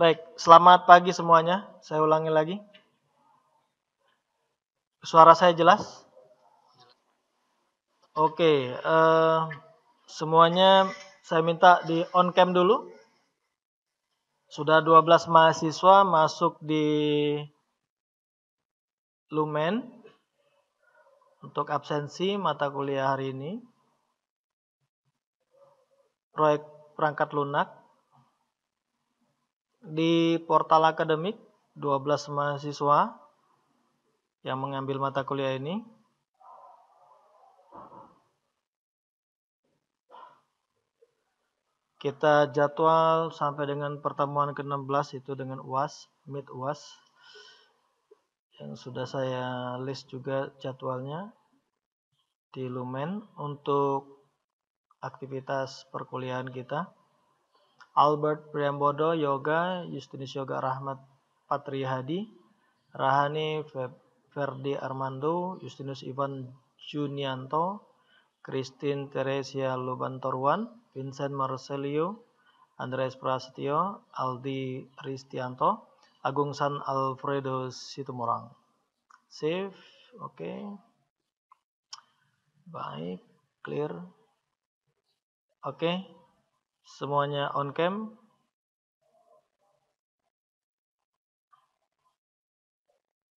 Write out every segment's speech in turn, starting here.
Baik, selamat pagi semuanya. Saya ulangi lagi. Suara saya jelas? Oke, uh, semuanya saya minta di on cam dulu. Sudah 12 mahasiswa masuk di Lumen untuk absensi mata kuliah hari ini. Proyek perangkat lunak di portal akademik 12 mahasiswa yang mengambil mata kuliah ini. Kita jadwal sampai dengan pertemuan ke-16 itu dengan UAS, mid UAS. Yang sudah saya list juga jadwalnya di Lumen untuk aktivitas perkuliahan kita. Albert Priambodo Yoga, Justinus Yoga Rahmat Patri Hadi, Rahani Ferdi Armando, Justinus Ivan Junianto, Christine Teresia Lubantorwan, Vincent Marcelio, Andres Prasetyo, Aldi Ristianto, Agung San Alfredo Situmorang. Save, oke. Okay. Baik, clear. Oke. Okay. Semuanya on cam.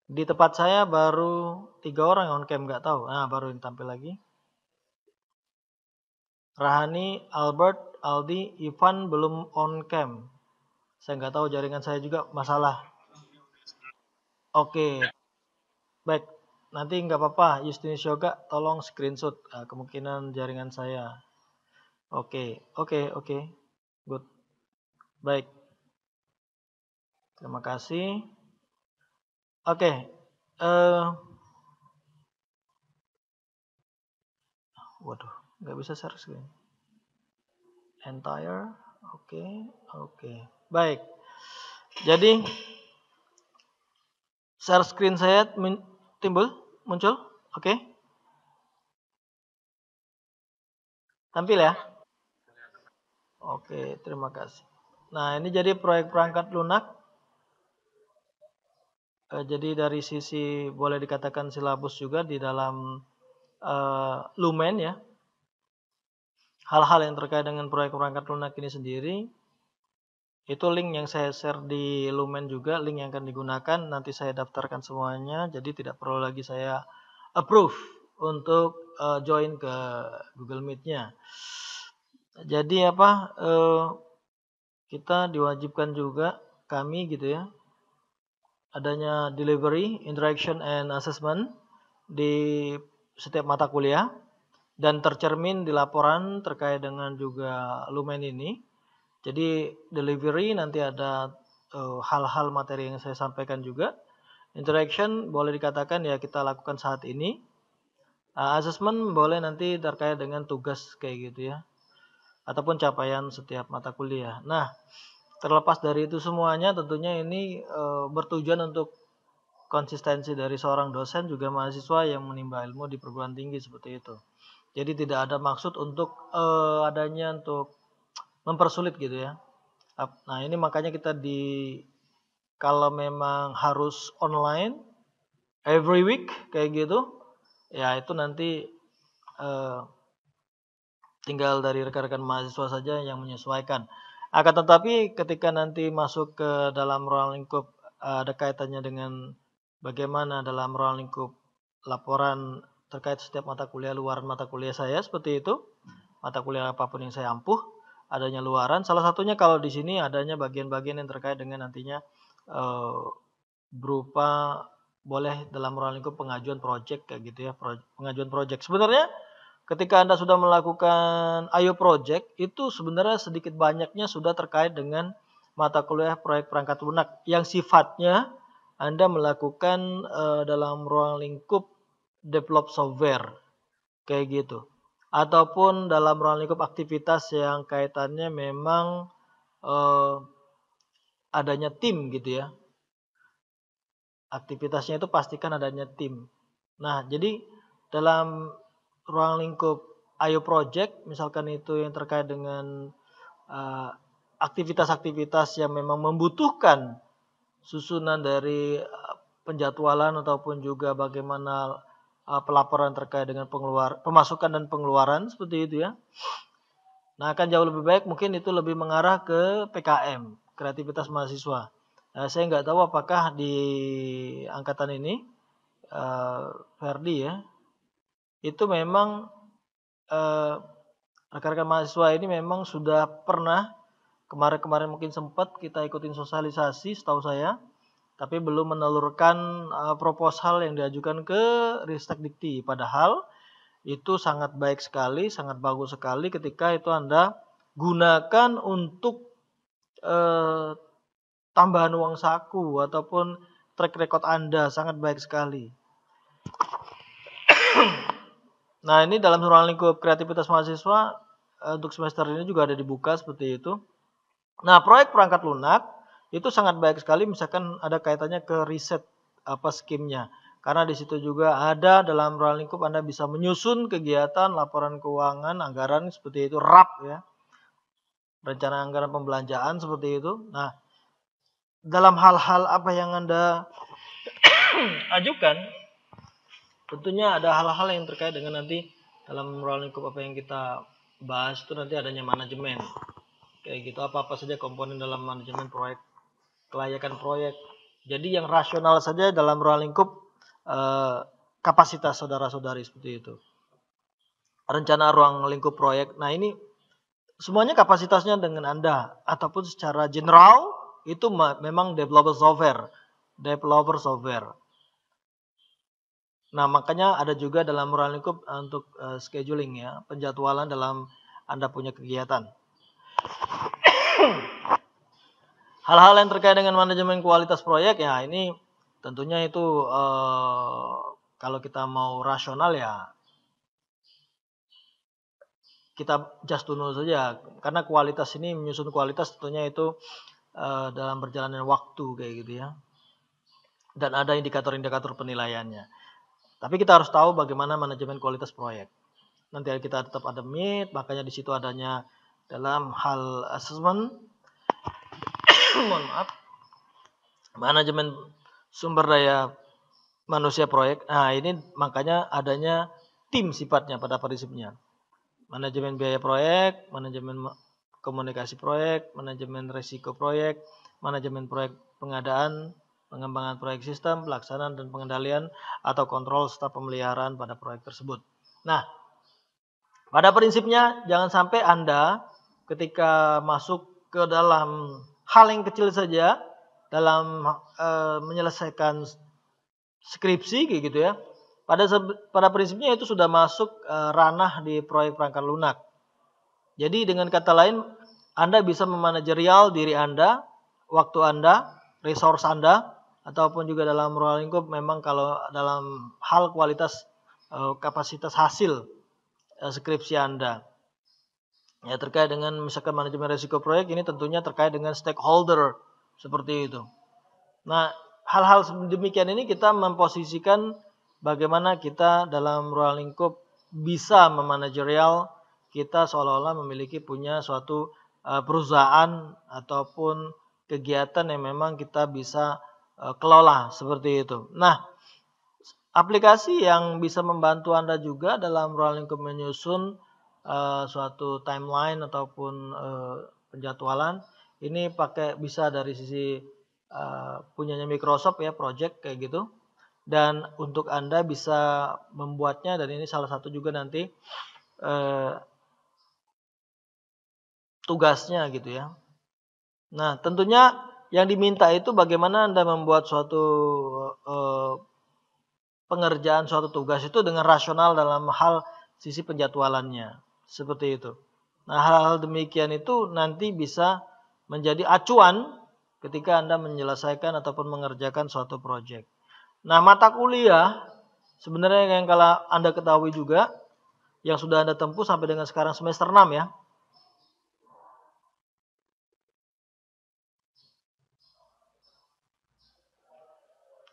Di tempat saya baru tiga orang on cam nggak tahu. Nah baru ini tampil lagi. Rahani, Albert, Aldi, Ivan belum on cam. Saya nggak tahu jaringan saya juga masalah. Oke, okay. baik. Nanti nggak apa-apa, Justinus Yoga, tolong screenshot ah, kemungkinan jaringan saya. Oke, okay, oke, okay, oke. Okay. Good. Baik. Terima kasih. Oke. Okay. Uh, eh, waduh, nggak bisa share screen. Entire. Oke, okay, oke. Okay. Baik. Jadi share screen saya timbul, muncul. Oke. Okay. Tampil ya. Oke, terima kasih. Nah, ini jadi proyek perangkat lunak. Eh, jadi dari sisi boleh dikatakan silabus juga di dalam uh, lumen ya. Hal-hal yang terkait dengan proyek perangkat lunak ini sendiri. Itu link yang saya share di lumen juga, link yang akan digunakan. Nanti saya daftarkan semuanya, jadi tidak perlu lagi saya approve untuk uh, join ke Google Meet-nya jadi apa eh, kita diwajibkan juga kami gitu ya adanya delivery, interaction and assessment di setiap mata kuliah dan tercermin di laporan terkait dengan juga lumen ini. Jadi delivery nanti ada eh, hal-hal materi yang saya sampaikan juga. Interaction boleh dikatakan ya kita lakukan saat ini. Eh, assessment boleh nanti terkait dengan tugas kayak gitu ya ataupun capaian setiap mata kuliah. Nah, terlepas dari itu semuanya tentunya ini e, bertujuan untuk konsistensi dari seorang dosen juga mahasiswa yang menimba ilmu di perguruan tinggi seperti itu. Jadi tidak ada maksud untuk e, adanya untuk mempersulit gitu ya. Nah, ini makanya kita di kalau memang harus online every week kayak gitu, ya itu nanti uh, tinggal dari rekan-rekan mahasiswa saja yang menyesuaikan. Akan tetapi ketika nanti masuk ke dalam ruang lingkup eh, ada kaitannya dengan bagaimana dalam ruang lingkup laporan terkait setiap mata kuliah luar mata kuliah saya seperti itu. Mata kuliah apapun yang saya ampuh, adanya luaran. Salah satunya kalau di sini adanya bagian-bagian yang terkait dengan nantinya eh, berupa boleh dalam ruang lingkup pengajuan proyek kayak gitu ya, pengajuan proyek. Sebenarnya ketika Anda sudah melakukan IO project itu sebenarnya sedikit banyaknya sudah terkait dengan mata kuliah proyek perangkat lunak yang sifatnya Anda melakukan uh, dalam ruang lingkup develop software kayak gitu ataupun dalam ruang lingkup aktivitas yang kaitannya memang uh, adanya tim gitu ya aktivitasnya itu pastikan adanya tim nah jadi dalam ruang lingkup IO Project misalkan itu yang terkait dengan aktivitas eh, aktivitas-aktivitas yang memang membutuhkan susunan dari eh, penjadwalan ataupun juga bagaimana uh, pelaporan terkait dengan pengeluar pemasukan dan pengeluaran seperti itu ya. Nah, akan jauh lebih baik mungkin itu lebih mengarah ke PKM, kreativitas mahasiswa. Nah, saya nggak tahu apakah di angkatan ini uh, ya itu memang eh, rekan-rekan mahasiswa ini memang sudah pernah kemarin-kemarin mungkin sempat kita ikutin sosialisasi setahu saya tapi belum menelurkan eh, proposal yang diajukan ke Ristek Dikti padahal itu sangat baik sekali, sangat bagus sekali ketika itu Anda gunakan untuk eh, tambahan uang saku ataupun track record Anda sangat baik sekali. Nah, ini dalam ruang lingkup kreativitas mahasiswa eh, untuk semester ini juga ada dibuka seperti itu. Nah, proyek perangkat lunak itu sangat baik sekali misalkan ada kaitannya ke riset apa skimnya. Karena di situ juga ada dalam ruang lingkup Anda bisa menyusun kegiatan laporan keuangan, anggaran seperti itu, RAP ya. Rencana anggaran pembelanjaan seperti itu. Nah, dalam hal-hal apa yang Anda ajukan tentunya ada hal-hal yang terkait dengan nanti dalam ruang lingkup apa yang kita bahas itu nanti adanya manajemen kayak gitu apa-apa saja komponen dalam manajemen proyek kelayakan proyek jadi yang rasional saja dalam ruang lingkup eh, kapasitas saudara-saudari seperti itu rencana ruang lingkup proyek nah ini semuanya kapasitasnya dengan anda ataupun secara general itu memang developer software developer software Nah, makanya ada juga dalam mural lingkup eh, untuk uh, scheduling ya, penjadwalan dalam Anda punya kegiatan. Hal-hal yang terkait dengan manajemen kualitas proyek ya, ini tentunya itu uh, kalau kita mau rasional ya kita just to saja karena kualitas ini menyusun kualitas tentunya itu uh, dalam perjalanan waktu kayak gitu ya. Dan ada indikator-indikator penilaiannya. Tapi kita harus tahu bagaimana manajemen kualitas proyek. Nanti kita tetap ada meet, makanya di situ adanya dalam hal assessment, mohon maaf, manajemen sumber daya manusia proyek. Nah ini makanya adanya tim sifatnya pada prinsipnya. Manajemen biaya proyek, manajemen komunikasi proyek, manajemen risiko proyek, manajemen proyek pengadaan, pengembangan proyek sistem, pelaksanaan dan pengendalian atau kontrol serta pemeliharaan pada proyek tersebut. Nah, pada prinsipnya jangan sampai Anda ketika masuk ke dalam hal yang kecil saja dalam e, menyelesaikan skripsi gitu ya. Pada pada prinsipnya itu sudah masuk e, ranah di proyek perangkat lunak. Jadi dengan kata lain, Anda bisa memanajerial diri Anda, waktu Anda, resource Anda, ataupun juga dalam ruang lingkup memang kalau dalam hal kualitas eh, kapasitas hasil eh, skripsi Anda. Ya terkait dengan misalkan manajemen risiko proyek ini tentunya terkait dengan stakeholder seperti itu. Nah, hal-hal demikian ini kita memposisikan bagaimana kita dalam ruang lingkup bisa memanajerial kita seolah-olah memiliki punya suatu eh, perusahaan ataupun kegiatan yang memang kita bisa E, kelola seperti itu. Nah, aplikasi yang bisa membantu Anda juga dalam ruang lingkup menyusun uh, e, suatu timeline ataupun uh, penjadwalan ini pakai bisa dari sisi uh, punyanya Microsoft ya project kayak gitu dan untuk Anda bisa membuatnya dan ini salah satu juga nanti uh, tugasnya gitu ya. Nah, tentunya yang diminta itu bagaimana Anda membuat suatu uh, pengerjaan suatu tugas itu dengan rasional dalam hal sisi penjadwalannya. Seperti itu. Nah, hal-hal demikian itu nanti bisa menjadi acuan ketika Anda menyelesaikan ataupun mengerjakan suatu proyek. Nah, mata kuliah sebenarnya yang kalau Anda ketahui juga yang sudah Anda tempuh sampai dengan sekarang semester 6 ya.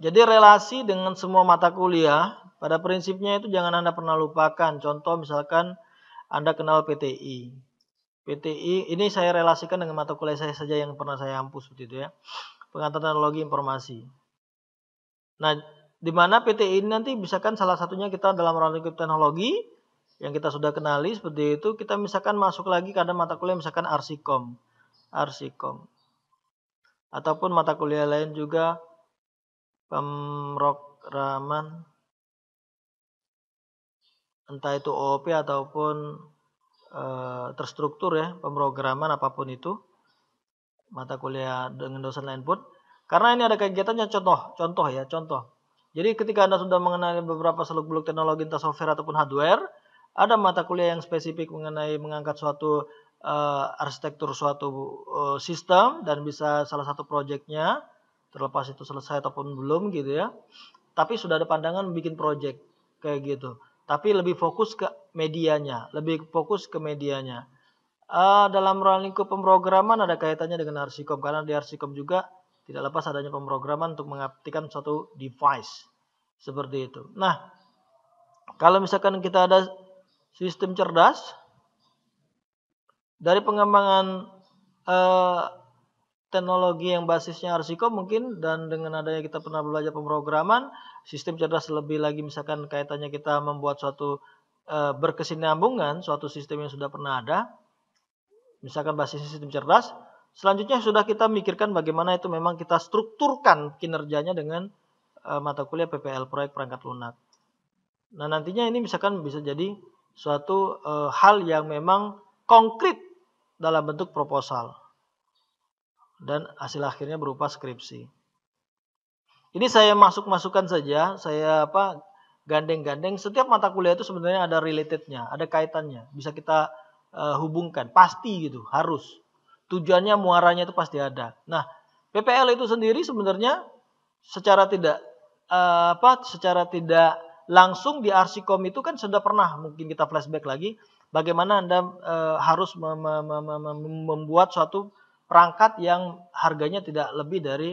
Jadi relasi dengan semua mata kuliah pada prinsipnya itu jangan Anda pernah lupakan. Contoh misalkan Anda kenal PTI. PTI ini saya relasikan dengan mata kuliah saya saja yang pernah saya hapus, seperti itu ya. Pengantar teknologi informasi. Nah, di mana PTI ini nanti misalkan salah satunya kita dalam ranah teknologi yang kita sudah kenali seperti itu, kita misalkan masuk lagi ke mata kuliah misalkan Arsikom. Arsikom. Ataupun mata kuliah lain juga pemrograman entah itu OOP ataupun e, terstruktur ya pemrograman apapun itu mata kuliah dengan dosen lain pun karena ini ada kegiatannya contoh contoh ya contoh jadi ketika Anda sudah mengenali beberapa seluk-beluk teknologi entah software ataupun hardware, ada mata kuliah yang spesifik mengenai mengangkat suatu uh, arsitektur suatu uh, sistem dan bisa salah satu proyeknya terlepas itu selesai ataupun belum gitu ya tapi sudah ada pandangan bikin project kayak gitu tapi lebih fokus ke medianya lebih fokus ke medianya uh, dalam ruang lingkup pemrograman ada kaitannya dengan arsikom karena di arsikom juga tidak lepas adanya pemrograman untuk mengaktifkan suatu device seperti itu nah kalau misalkan kita ada sistem cerdas dari pengembangan uh, teknologi yang basisnya arsiko mungkin dan dengan adanya kita pernah belajar pemrograman sistem cerdas lebih lagi misalkan kaitannya kita membuat suatu e, berkesinambungan suatu sistem yang sudah pernah ada misalkan basisnya sistem cerdas selanjutnya sudah kita mikirkan bagaimana itu memang kita strukturkan kinerjanya dengan e, mata kuliah PPL proyek perangkat lunak nah nantinya ini misalkan bisa jadi suatu e, hal yang memang konkret dalam bentuk proposal dan hasil akhirnya berupa skripsi. Ini saya masuk-masukkan saja, saya apa gandeng-gandeng setiap mata kuliah itu sebenarnya ada relatednya, ada kaitannya, bisa kita uh, hubungkan, pasti gitu, harus. Tujuannya muaranya itu pasti ada. Nah, PPL itu sendiri sebenarnya secara tidak uh, apa secara tidak langsung di Arsikom itu kan sudah pernah mungkin kita flashback lagi bagaimana Anda uh, harus mem mem mem membuat suatu perangkat yang harganya tidak lebih dari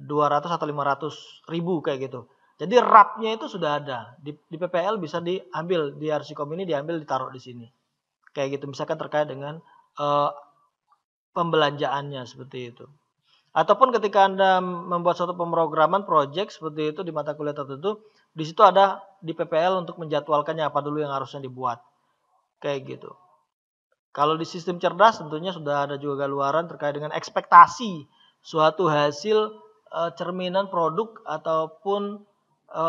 200 atau 500 ribu kayak gitu. Jadi rapnya itu sudah ada di, di PPL bisa diambil di Arsikom ini diambil ditaruh di sini kayak gitu misalkan terkait dengan uh, pembelanjaannya seperti itu. Ataupun ketika Anda membuat suatu pemrograman project seperti itu di mata kuliah tertentu, di situ ada di PPL untuk menjadwalkannya apa dulu yang harusnya dibuat. Kayak gitu. Kalau di sistem cerdas tentunya sudah ada juga keluaran terkait dengan ekspektasi suatu hasil e, cerminan produk ataupun e,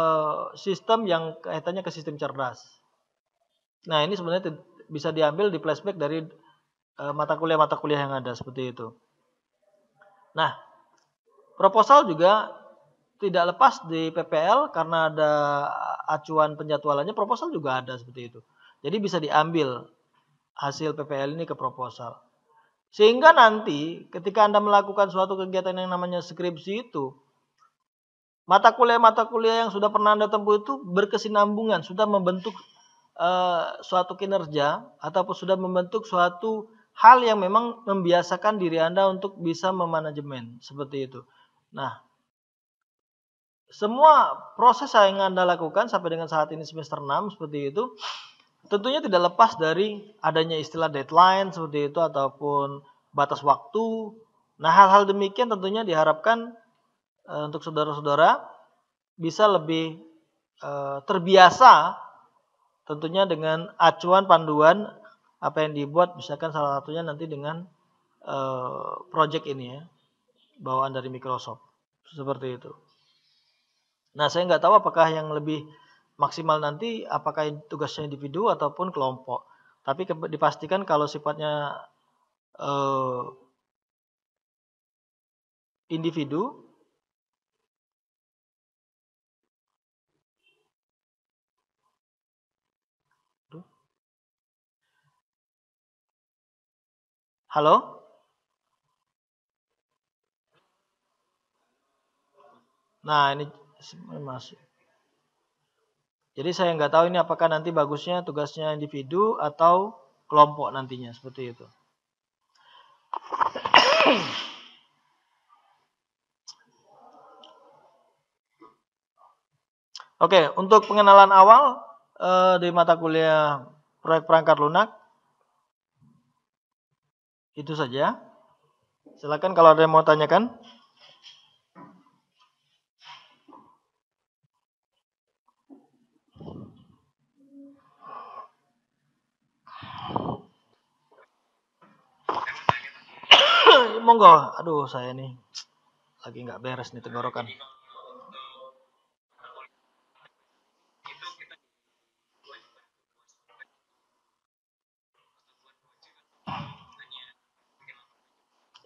sistem yang kaitannya ke sistem cerdas. Nah ini sebenarnya bisa diambil di flashback dari e, mata kuliah-mata kuliah yang ada seperti itu. Nah proposal juga tidak lepas di PPL karena ada acuan penjadwalannya proposal juga ada seperti itu. Jadi bisa diambil hasil PPL ini ke proposal. Sehingga nanti ketika Anda melakukan suatu kegiatan yang namanya skripsi itu, mata kuliah-mata kuliah yang sudah pernah Anda tempuh itu berkesinambungan, sudah membentuk uh, suatu kinerja ataupun sudah membentuk suatu hal yang memang membiasakan diri Anda untuk bisa memanajemen seperti itu. Nah, semua proses yang Anda lakukan sampai dengan saat ini semester 6 seperti itu tentunya tidak lepas dari adanya istilah deadline seperti itu ataupun batas waktu. Nah, hal-hal demikian tentunya diharapkan e, untuk saudara-saudara bisa lebih e, terbiasa tentunya dengan acuan panduan apa yang dibuat misalkan salah satunya nanti dengan e, project ini ya bawaan dari Microsoft seperti itu. Nah, saya nggak tahu apakah yang lebih maksimal nanti apakah tugasnya individu ataupun kelompok. Tapi dipastikan kalau sifatnya uh, individu Halo? Nah, ini masih jadi saya nggak tahu ini apakah nanti bagusnya tugasnya individu atau kelompok nantinya seperti itu. Oke, untuk pengenalan awal uh, di mata kuliah proyek perangkat lunak itu saja. Silakan kalau ada yang mau tanyakan. monggo. Aduh, saya nih lagi nggak beres nih tenggorokan.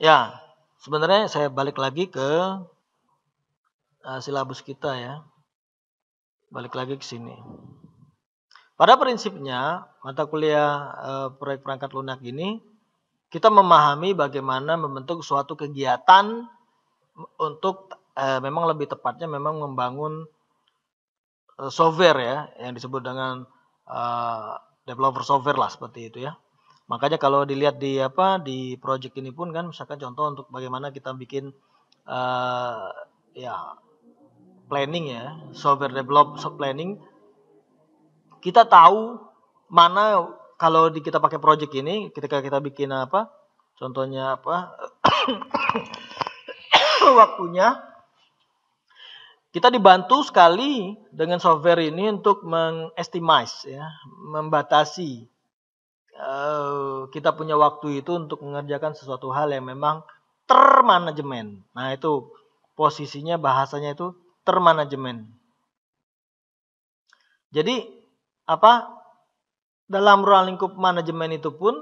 Ya, sebenarnya saya balik lagi ke uh, silabus kita ya. Balik lagi ke sini. Pada prinsipnya, mata kuliah uh, proyek perangkat lunak ini kita memahami bagaimana membentuk suatu kegiatan untuk eh, memang lebih tepatnya memang membangun eh, software ya yang disebut dengan eh, developer software lah seperti itu ya. Makanya kalau dilihat di apa di project ini pun kan misalkan contoh untuk bagaimana kita bikin eh, ya planning ya, software develop planning kita tahu mana kalau di, kita pakai project ini ketika kita bikin apa contohnya apa waktunya kita dibantu sekali dengan software ini untuk mengestimize ya membatasi eh, kita punya waktu itu untuk mengerjakan sesuatu hal yang memang termanajemen nah itu posisinya bahasanya itu termanajemen jadi apa dalam ruang lingkup manajemen itu pun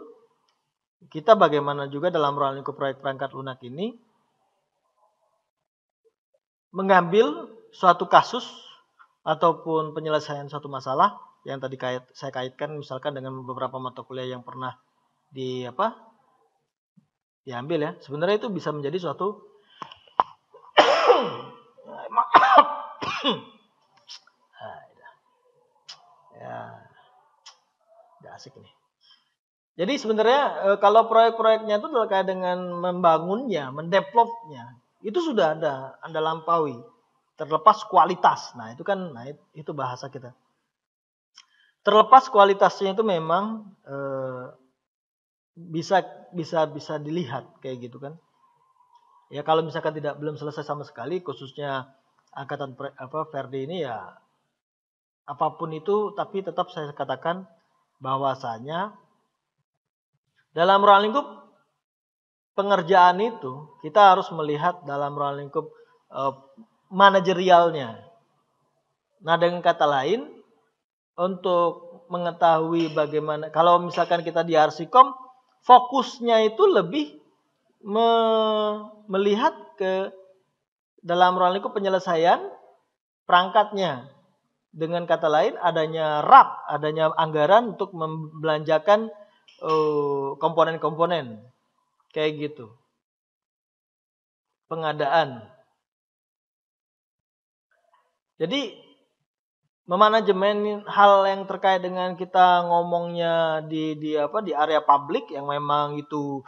kita bagaimana juga dalam ruang lingkup proyek perangkat lunak ini mengambil suatu kasus ataupun penyelesaian suatu masalah yang tadi kait, saya kaitkan misalkan dengan beberapa mata kuliah yang pernah di apa diambil ya sebenarnya itu bisa menjadi suatu Udah asik nih. Jadi sebenarnya eh, kalau proyek-proyeknya itu terkait dengan membangunnya, mendevelopnya, itu sudah ada, Anda lampaui. Terlepas kualitas. Nah, itu kan nah itu bahasa kita. Terlepas kualitasnya itu memang eh, bisa bisa bisa dilihat kayak gitu kan. Ya kalau misalkan tidak belum selesai sama sekali khususnya angkatan apa Verdi ini ya apapun itu tapi tetap saya katakan bahwasanya dalam ruang lingkup pengerjaan itu kita harus melihat dalam ruang lingkup e, manajerialnya. Nah, dengan kata lain untuk mengetahui bagaimana kalau misalkan kita di Arsikom fokusnya itu lebih me, melihat ke dalam ruang lingkup penyelesaian perangkatnya dengan kata lain, adanya RAP, adanya anggaran untuk membelanjakan eh, komponen-komponen. Uh, Kayak gitu. Pengadaan. Jadi memanajemen hal yang terkait dengan kita ngomongnya di di apa di area publik yang memang itu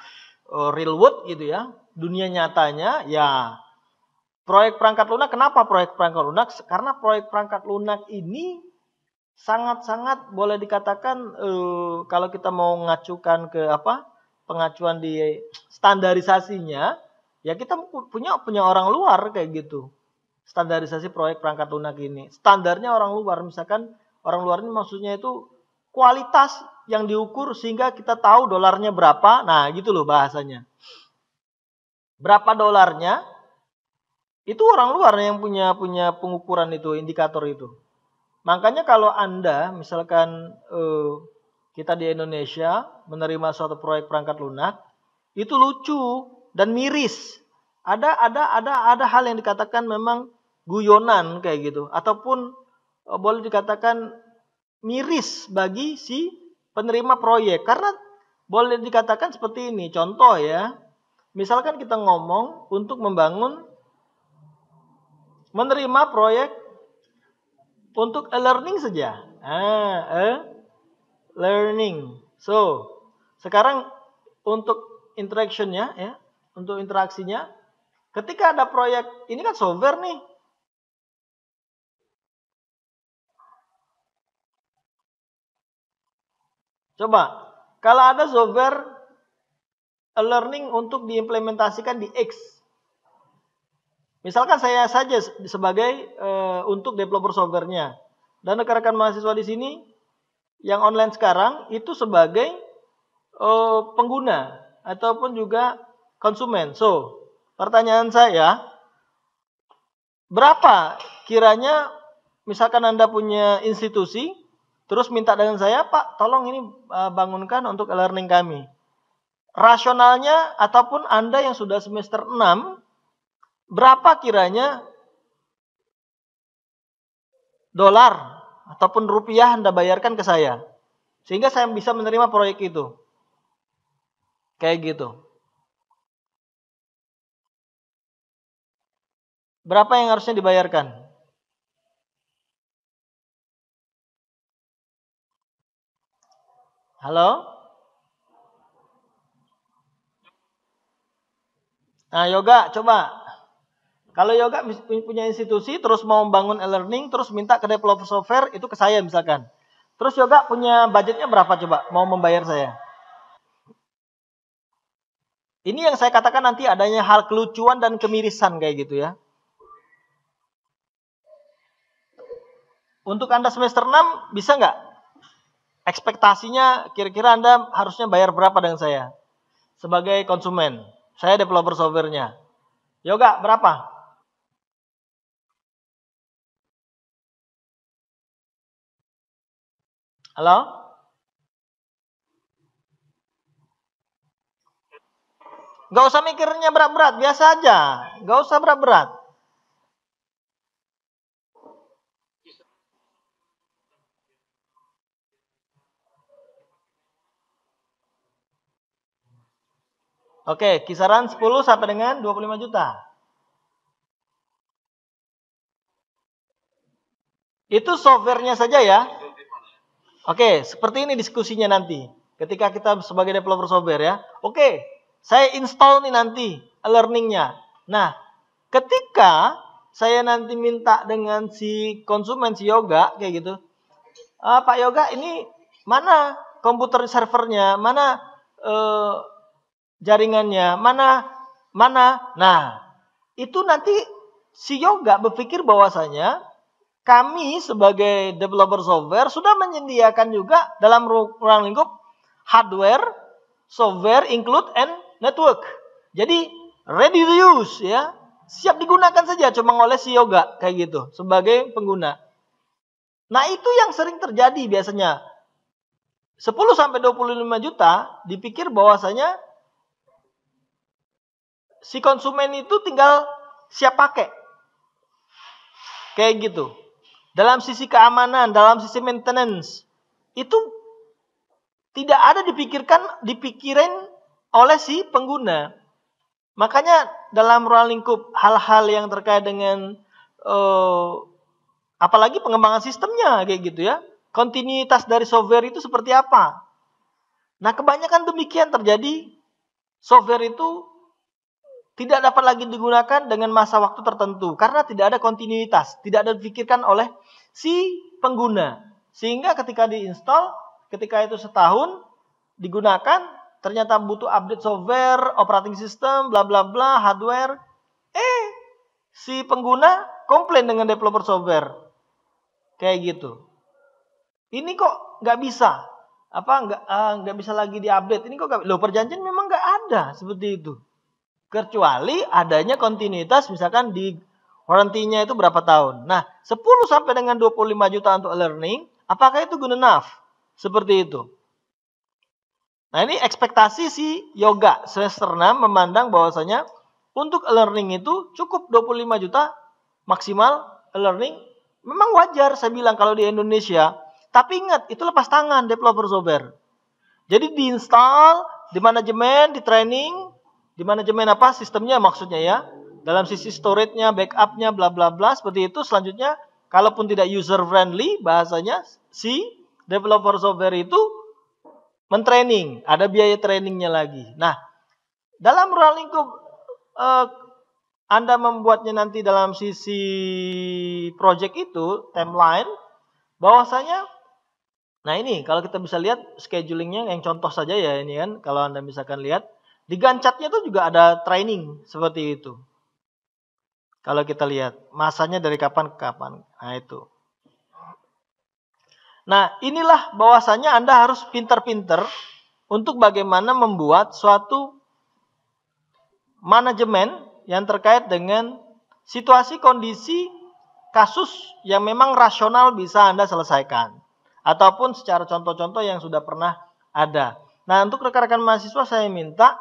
uh, real world gitu ya dunia nyatanya ya Proyek perangkat lunak, kenapa proyek perangkat lunak? Karena proyek perangkat lunak ini sangat-sangat boleh dikatakan uh, kalau kita mau mengacukan ke apa pengacuan di standarisasinya, ya kita punya punya orang luar kayak gitu. Standarisasi proyek perangkat lunak ini, standarnya orang luar, misalkan orang luar ini maksudnya itu kualitas yang diukur sehingga kita tahu dolarnya berapa. Nah, gitu loh bahasanya. Berapa dolarnya itu orang luar yang punya punya pengukuran itu, indikator itu. Makanya kalau Anda misalkan eh, kita di Indonesia menerima suatu proyek perangkat lunak, itu lucu dan miris. Ada ada ada ada hal yang dikatakan memang guyonan kayak gitu ataupun eh, boleh dikatakan miris bagi si penerima proyek karena boleh dikatakan seperti ini. Contoh ya, misalkan kita ngomong untuk membangun menerima proyek untuk e-learning saja. Ah, e-learning. Eh, so, sekarang untuk interactionnya ya, untuk interaksinya, ketika ada proyek, ini kan software nih. Coba, kalau ada software e learning untuk diimplementasikan di X, Misalkan saya saja sebagai e, untuk developer softwarenya dan rekan-rekan mahasiswa di sini yang online sekarang itu sebagai e, pengguna ataupun juga konsumen. So, pertanyaan saya, berapa kiranya misalkan Anda punya institusi terus minta dengan saya, "Pak, tolong ini eh, bangunkan untuk e-learning kami." Rasionalnya ataupun Anda yang sudah semester 6 berapa kiranya dolar ataupun rupiah Anda bayarkan ke saya sehingga saya bisa menerima proyek itu. Kayak gitu. Berapa yang harusnya dibayarkan? Halo? Nah, yoga, coba kalau yoga punya institusi, terus mau membangun e-learning, terus minta ke developer software, itu ke saya misalkan. Terus yoga punya budgetnya berapa coba? Mau membayar saya? Ini yang saya katakan nanti adanya hal kelucuan dan kemirisan kayak gitu ya. Untuk Anda semester 6 bisa nggak? Ekspektasinya kira-kira Anda harusnya bayar berapa dengan saya? Sebagai konsumen, saya developer softwarenya. Yoga berapa? Halo? Gak usah mikirnya berat-berat, biasa aja. Gak usah berat-berat. Oke, kisaran 10 sampai dengan 25 juta. Itu softwarenya saja ya. Oke, seperti ini diskusinya nanti. Ketika kita sebagai developer software ya. Oke, saya install nih nanti learningnya. Nah, ketika saya nanti minta dengan si konsumen si Yoga kayak gitu. Ah, Pak Yoga ini mana komputer servernya, mana eh, jaringannya, mana mana. Nah, itu nanti si Yoga berpikir bahwasanya kami sebagai developer software sudah menyediakan juga dalam ruang lingkup hardware, software, include, and network. Jadi ready to use ya, siap digunakan saja cuma oleh si yoga kayak gitu sebagai pengguna. Nah itu yang sering terjadi biasanya. 10 sampai 25 juta dipikir bahwasanya si konsumen itu tinggal siap pakai. Kayak gitu dalam sisi keamanan, dalam sisi maintenance itu tidak ada dipikirkan dipikirin oleh si pengguna. Makanya dalam ruang lingkup hal-hal yang terkait dengan uh, apalagi pengembangan sistemnya kayak gitu ya. Kontinuitas dari software itu seperti apa? Nah, kebanyakan demikian terjadi software itu tidak dapat lagi digunakan dengan masa waktu tertentu karena tidak ada kontinuitas, tidak ada dipikirkan oleh si pengguna. Sehingga ketika diinstal, ketika itu setahun digunakan, ternyata butuh update software, operating system, bla bla bla, hardware. Eh, si pengguna komplain dengan developer software. Kayak gitu. Ini kok nggak bisa apa nggak eh, nggak bisa lagi diupdate ini kok nggak? loh perjanjian memang nggak ada seperti itu Kecuali adanya kontinuitas misalkan di warrantinya itu berapa tahun. Nah, 10 sampai dengan 25 juta untuk learning, apakah itu good enough? Seperti itu. Nah, ini ekspektasi si yoga semester 6 memandang bahwasanya untuk learning itu cukup 25 juta maksimal learning. Memang wajar saya bilang kalau di Indonesia, tapi ingat itu lepas tangan developer software. Jadi diinstal, di manajemen, di training, di manajemen apa? Sistemnya maksudnya ya. Dalam sisi storage-nya, backup-nya, bla bla bla. Seperti itu selanjutnya, kalaupun tidak user friendly, bahasanya si developer software itu mentraining. Ada biaya trainingnya lagi. Nah, dalam ruang lingkup eh, anda membuatnya nanti dalam sisi project itu, timeline, bahwasanya, nah ini kalau kita bisa lihat schedulingnya yang contoh saja ya ini kan, kalau Anda misalkan lihat, di gancatnya itu juga ada training seperti itu. Kalau kita lihat masanya dari kapan ke kapan. Nah itu. Nah inilah bahwasanya Anda harus pinter-pinter untuk bagaimana membuat suatu manajemen yang terkait dengan situasi kondisi kasus yang memang rasional bisa Anda selesaikan ataupun secara contoh-contoh yang sudah pernah ada. Nah, untuk rekan-rekan mahasiswa saya minta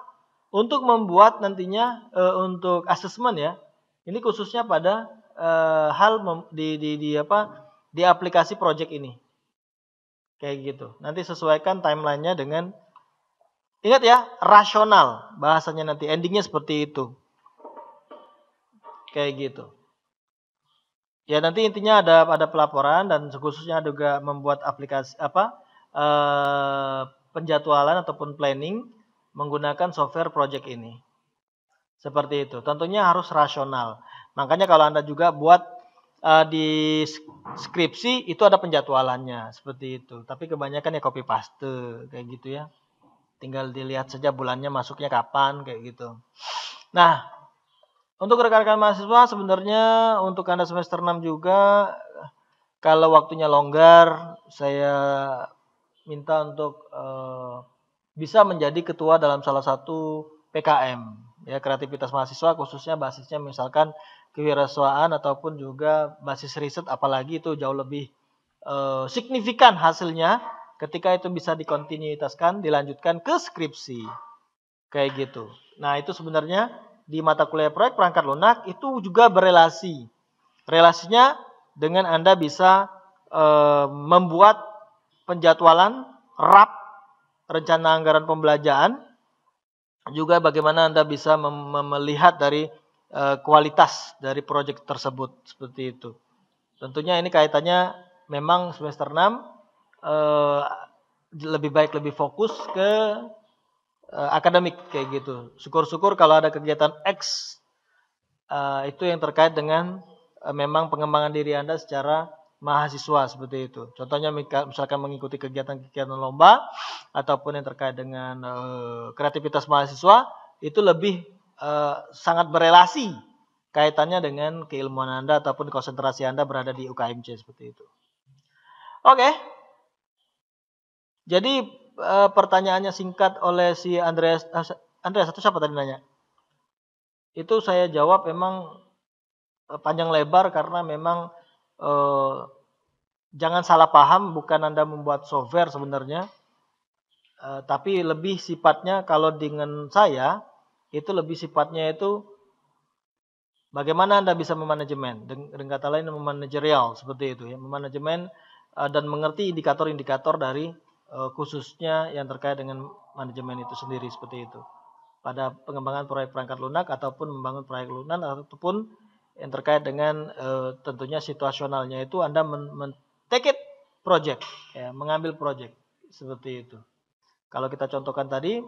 untuk membuat nantinya e, untuk asesmen ya. Ini khususnya pada e, hal mem, di, di di apa di aplikasi project ini. Kayak gitu. Nanti sesuaikan timelinenya dengan ingat ya, rasional bahasanya nanti endingnya seperti itu. Kayak gitu. Ya nanti intinya ada ada pelaporan dan khususnya juga membuat aplikasi apa e, eh, penjadwalan ataupun planning menggunakan software project ini. Seperti itu. Tentunya harus rasional. Makanya kalau Anda juga buat uh, di skripsi itu ada penjadwalannya seperti itu. Tapi kebanyakan ya copy paste kayak gitu ya. Tinggal dilihat saja bulannya masuknya kapan kayak gitu. Nah, untuk rekan-rekan mahasiswa sebenarnya untuk Anda semester 6 juga kalau waktunya longgar saya minta untuk uh, bisa menjadi ketua dalam salah satu PKM ya kreativitas mahasiswa khususnya basisnya misalkan kewirausahaan ataupun juga basis riset apalagi itu jauh lebih eh, signifikan hasilnya ketika itu bisa dikontinuitaskan dilanjutkan ke skripsi kayak gitu. Nah itu sebenarnya di mata kuliah proyek perangkat lunak itu juga berelasi relasinya dengan anda bisa eh, membuat penjadwalan rap rencana anggaran pembelajaran, juga bagaimana Anda bisa melihat dari eh, kualitas dari proyek tersebut seperti itu. Tentunya ini kaitannya memang semester 6 eh, lebih baik lebih fokus ke eh, akademik kayak gitu. Syukur-syukur kalau ada kegiatan X itu yang terkait dengan memang pengembangan diri Anda secara mahasiswa seperti itu. Contohnya misalkan mengikuti kegiatan-kegiatan lomba ataupun yang terkait dengan uh, kreativitas mahasiswa itu lebih uh, sangat berelasi kaitannya dengan keilmuan Anda ataupun konsentrasi Anda berada di UKMC seperti itu. Oke. Okay. Jadi uh, pertanyaannya singkat oleh si Andreas Andreas itu siapa tadi nanya? Itu saya jawab memang panjang lebar karena memang eh, jangan salah paham, bukan Anda membuat software sebenarnya, eh, tapi lebih sifatnya kalau dengan saya itu lebih sifatnya itu bagaimana Anda bisa memanajemen, dengan kata lain memanajerial seperti itu ya, memanajemen eh, dan mengerti indikator-indikator dari eh, khususnya yang terkait dengan manajemen itu sendiri seperti itu pada pengembangan proyek perangkat lunak ataupun membangun proyek lunak ataupun yang terkait dengan uh, tentunya situasionalnya itu Anda men, men take it project ya, mengambil project seperti itu. Kalau kita contohkan tadi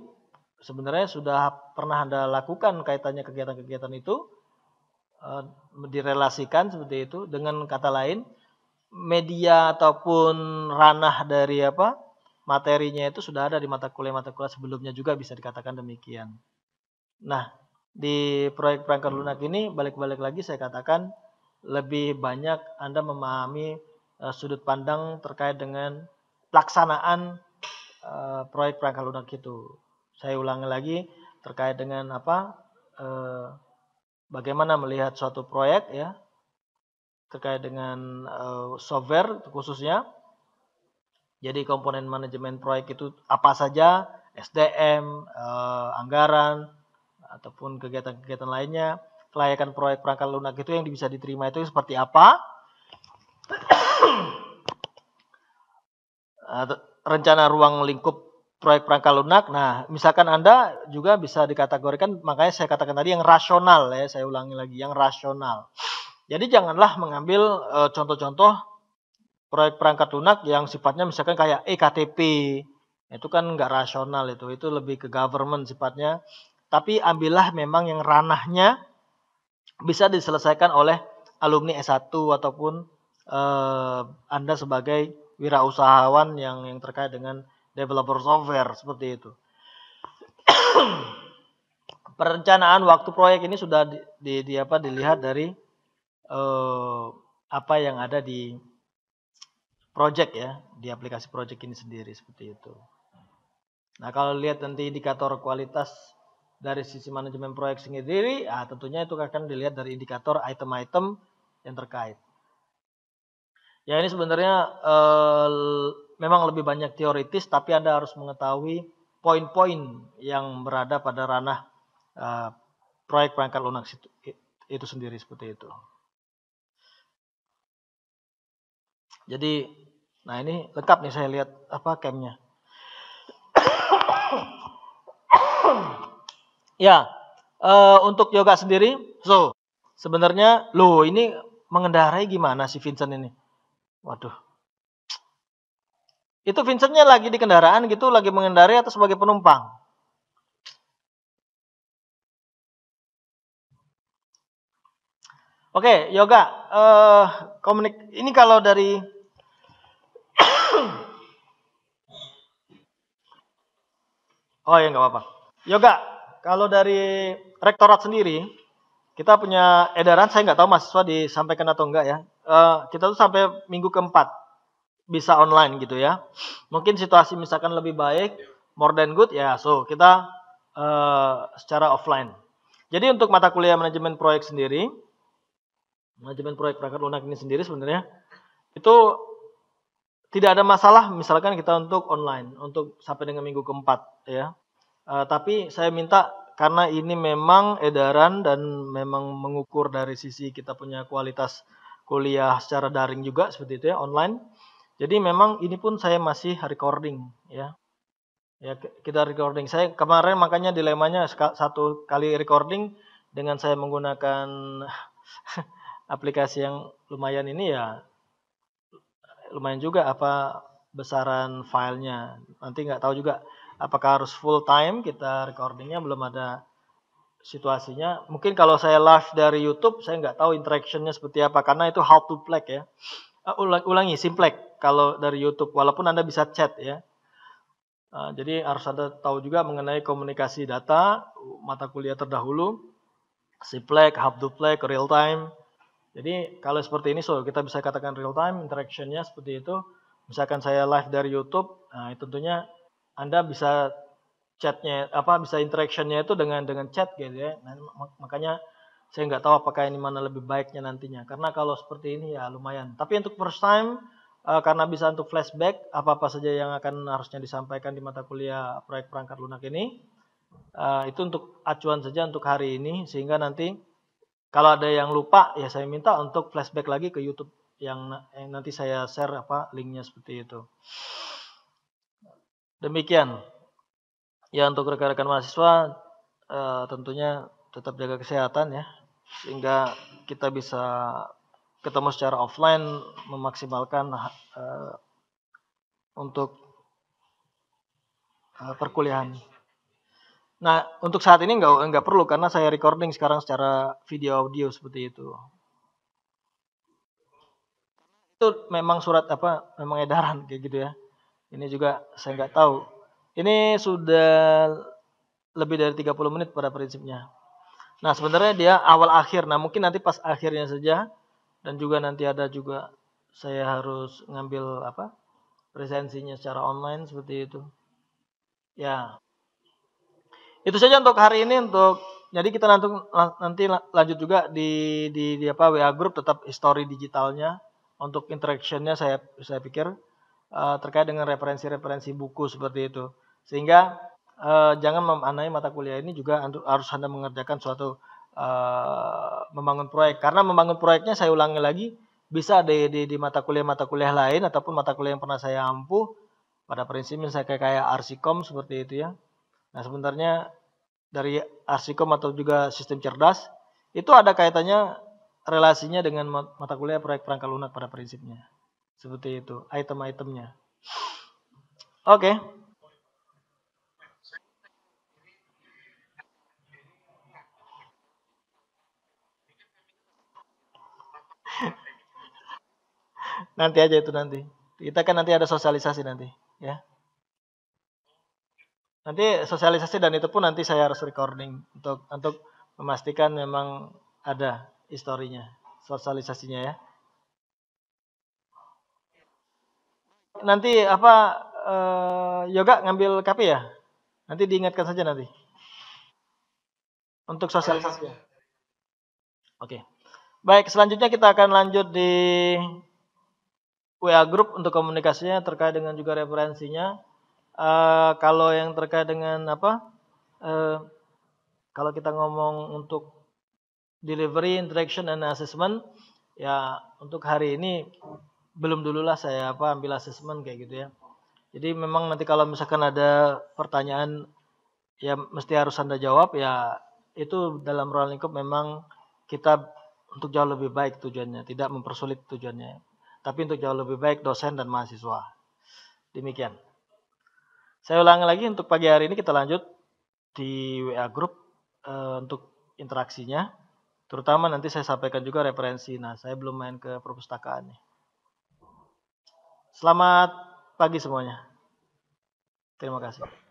sebenarnya sudah pernah Anda lakukan kaitannya kegiatan-kegiatan itu uh, direlasikan seperti itu dengan kata lain media ataupun ranah dari apa materinya itu sudah ada di mata kuliah mata kuliah sebelumnya juga bisa dikatakan demikian. Nah, di proyek perangkat lunak ini balik-balik lagi saya katakan lebih banyak Anda memahami uh, sudut pandang terkait dengan pelaksanaan uh, proyek perangkat lunak itu. Saya ulangi lagi terkait dengan apa uh, bagaimana melihat suatu proyek ya terkait dengan uh, software khususnya. Jadi komponen manajemen proyek itu apa saja, SDM, uh, anggaran, ataupun kegiatan-kegiatan lainnya kelayakan proyek perangkat lunak itu yang bisa diterima itu seperti apa rencana ruang lingkup proyek perangkat lunak nah misalkan anda juga bisa dikategorikan makanya saya katakan tadi yang rasional ya saya ulangi lagi yang rasional jadi janganlah mengambil eh, contoh-contoh proyek perangkat lunak yang sifatnya misalkan kayak EKTP itu kan nggak rasional itu itu lebih ke government sifatnya tapi ambillah memang yang ranahnya bisa diselesaikan oleh alumni S1 ataupun uh, Anda sebagai wirausahawan yang yang terkait dengan developer software seperti itu. Perencanaan waktu proyek ini sudah di, di, di apa dilihat dari uh, apa yang ada di project ya, di aplikasi project ini sendiri seperti itu. Nah, kalau lihat nanti indikator kualitas dari sisi manajemen proyek sendiri, ah, tentunya itu akan dilihat dari indikator item-item yang terkait. Ya ini sebenarnya eh, memang lebih banyak teoritis, tapi Anda harus mengetahui poin-poin yang berada pada ranah eh, proyek perangkat lunak itu, itu sendiri seperti itu. Jadi, nah ini lengkap nih saya lihat apa campnya. Ya, uh, untuk yoga sendiri, so sebenarnya lo ini mengendarai gimana si Vincent ini? Waduh. Itu Vincentnya lagi di kendaraan gitu, lagi mengendarai atau sebagai penumpang? Oke, okay, yoga. Uh, komunik ini kalau dari Oh ya nggak apa-apa. Yoga, kalau dari rektorat sendiri, kita punya edaran, saya nggak tahu mahasiswa disampaikan atau enggak ya. Uh, kita tuh sampai minggu keempat bisa online gitu ya. Mungkin situasi misalkan lebih baik, more than good ya, so kita uh, secara offline. Jadi untuk mata kuliah manajemen proyek sendiri, manajemen proyek perangkat lunak ini sendiri sebenarnya itu tidak ada masalah misalkan kita untuk online untuk sampai dengan minggu keempat ya Uh, tapi saya minta karena ini memang edaran dan memang mengukur dari sisi kita punya kualitas kuliah secara daring juga seperti itu ya online. Jadi memang ini pun saya masih recording ya. Ya kita recording. Saya kemarin makanya dilemanya satu kali recording dengan saya menggunakan aplikasi yang lumayan ini ya lumayan juga apa besaran filenya nanti nggak tahu juga apakah harus full time kita recordingnya belum ada situasinya mungkin kalau saya live dari YouTube saya nggak tahu interactionnya seperti apa karena itu how to play ya uh, ulangi simplek kalau dari YouTube walaupun anda bisa chat ya uh, jadi harus anda tahu juga mengenai komunikasi data mata kuliah terdahulu simplek how to play real time jadi kalau seperti ini so kita bisa katakan real time interactionnya seperti itu misalkan saya live dari YouTube nah, tentunya anda bisa chatnya apa bisa interactionnya itu dengan dengan chat gitu ya nah, makanya saya nggak tahu apakah ini mana lebih baiknya nantinya karena kalau seperti ini ya lumayan tapi untuk first time uh, karena bisa untuk flashback apa apa saja yang akan harusnya disampaikan di mata kuliah proyek perangkat lunak ini uh, itu untuk acuan saja untuk hari ini sehingga nanti kalau ada yang lupa ya saya minta untuk flashback lagi ke YouTube yang, yang nanti saya share apa linknya seperti itu. Demikian. Ya untuk rekan-rekan mahasiswa eh, tentunya tetap jaga kesehatan ya sehingga kita bisa ketemu secara offline memaksimalkan eh, untuk eh, perkuliahan. Nah, untuk saat ini nggak nggak perlu karena saya recording sekarang secara video audio seperti itu. Itu memang surat apa? Memang edaran kayak gitu ya. Ini juga saya nggak tahu. Ini sudah lebih dari 30 menit pada prinsipnya. Nah, sebenarnya dia awal akhir. Nah, mungkin nanti pas akhirnya saja dan juga nanti ada juga saya harus ngambil apa? presensinya secara online seperti itu. Ya. Itu saja untuk hari ini untuk jadi kita nanti nanti lanjut juga di di, di apa WA group tetap history digitalnya untuk interactionnya saya saya pikir uh, terkait dengan referensi-referensi buku seperti itu. Sehingga uh, jangan memanai mata kuliah ini juga harus Anda mengerjakan suatu uh, membangun proyek. Karena membangun proyeknya saya ulangi lagi bisa di, di, di mata kuliah-mata kuliah lain ataupun mata kuliah yang pernah saya ampuh pada prinsipnya saya kayak kayak arsikom seperti itu ya. Nah sebenarnya dari arsikom atau juga sistem cerdas itu ada kaitannya relasinya dengan mata kuliah proyek perangkat lunak pada prinsipnya. Seperti itu, item-itemnya. Oke. Okay. nanti aja itu nanti. Kita kan nanti ada sosialisasi nanti, ya. Nanti sosialisasi dan itu pun nanti saya harus recording untuk untuk memastikan memang ada historinya, sosialisasinya ya. nanti apa uh, yoga ngambil kopi ya? Nanti diingatkan saja nanti. Untuk sosialisasi. Oke. Okay. Baik, selanjutnya kita akan lanjut di WA group untuk komunikasinya terkait dengan juga referensinya. Uh, kalau yang terkait dengan apa? Uh, kalau kita ngomong untuk delivery, interaction, and assessment, ya untuk hari ini belum dulu lah saya apa ambil asesmen kayak gitu ya. Jadi memang nanti kalau misalkan ada pertanyaan ya mesti harus Anda jawab ya itu dalam ruang lingkup memang kita untuk jauh lebih baik tujuannya, tidak mempersulit tujuannya. Tapi untuk jauh lebih baik dosen dan mahasiswa. Demikian. Saya ulangi lagi untuk pagi hari ini kita lanjut di WA group e, untuk interaksinya. Terutama nanti saya sampaikan juga referensi. Nah, saya belum main ke perpustakaan nih. Selamat pagi semuanya. Terima kasih.